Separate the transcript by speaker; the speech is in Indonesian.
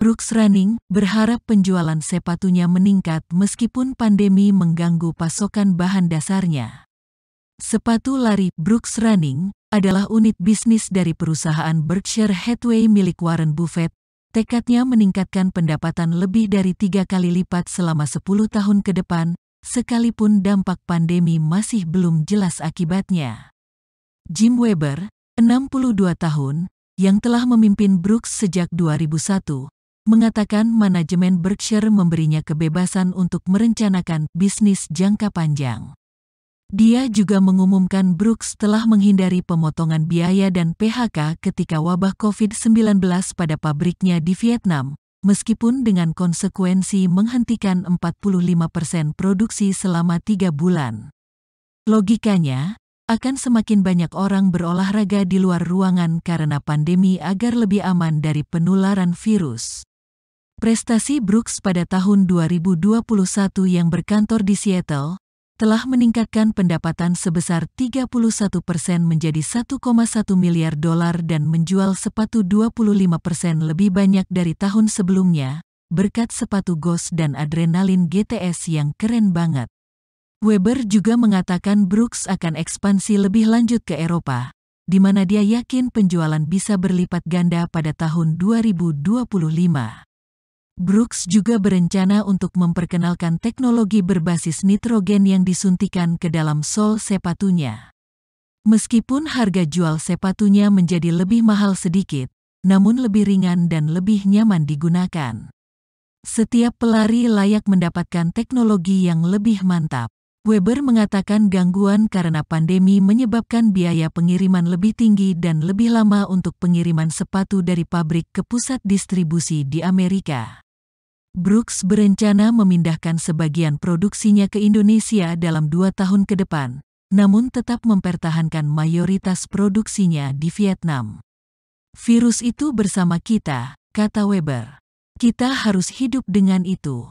Speaker 1: Brooks Running berharap penjualan sepatunya meningkat meskipun pandemi mengganggu pasokan bahan dasarnya. Sepatu lari Brooks Running adalah unit bisnis dari perusahaan Berkshire Hathaway milik Warren Buffett. Tekadnya meningkatkan pendapatan lebih dari tiga kali lipat selama 10 tahun ke depan, sekalipun dampak pandemi masih belum jelas akibatnya. Jim Weber, 62 tahun, yang telah memimpin Brooks sejak 2001, mengatakan manajemen Berkshire memberinya kebebasan untuk merencanakan bisnis jangka panjang. Dia juga mengumumkan Brooks telah menghindari pemotongan biaya dan PHK ketika wabah COVID-19 pada pabriknya di Vietnam, meskipun dengan konsekuensi menghentikan 45 persen produksi selama tiga bulan. Logikanya, akan semakin banyak orang berolahraga di luar ruangan karena pandemi agar lebih aman dari penularan virus. Prestasi Brooks pada tahun 2021 yang berkantor di Seattle telah meningkatkan pendapatan sebesar 31 persen menjadi 1,1 miliar dolar dan menjual sepatu 25 persen lebih banyak dari tahun sebelumnya, berkat sepatu Ghost dan adrenalin GTS yang keren banget. Weber juga mengatakan Brooks akan ekspansi lebih lanjut ke Eropa, di mana dia yakin penjualan bisa berlipat ganda pada tahun 2025. Brooks juga berencana untuk memperkenalkan teknologi berbasis nitrogen yang disuntikan ke dalam sol sepatunya. Meskipun harga jual sepatunya menjadi lebih mahal sedikit, namun lebih ringan dan lebih nyaman digunakan. Setiap pelari layak mendapatkan teknologi yang lebih mantap. Weber mengatakan gangguan karena pandemi menyebabkan biaya pengiriman lebih tinggi dan lebih lama untuk pengiriman sepatu dari pabrik ke pusat distribusi di Amerika. Brooks berencana memindahkan sebagian produksinya ke Indonesia dalam dua tahun ke depan, namun tetap mempertahankan mayoritas produksinya di Vietnam. Virus itu bersama kita, kata Weber. Kita harus hidup dengan itu.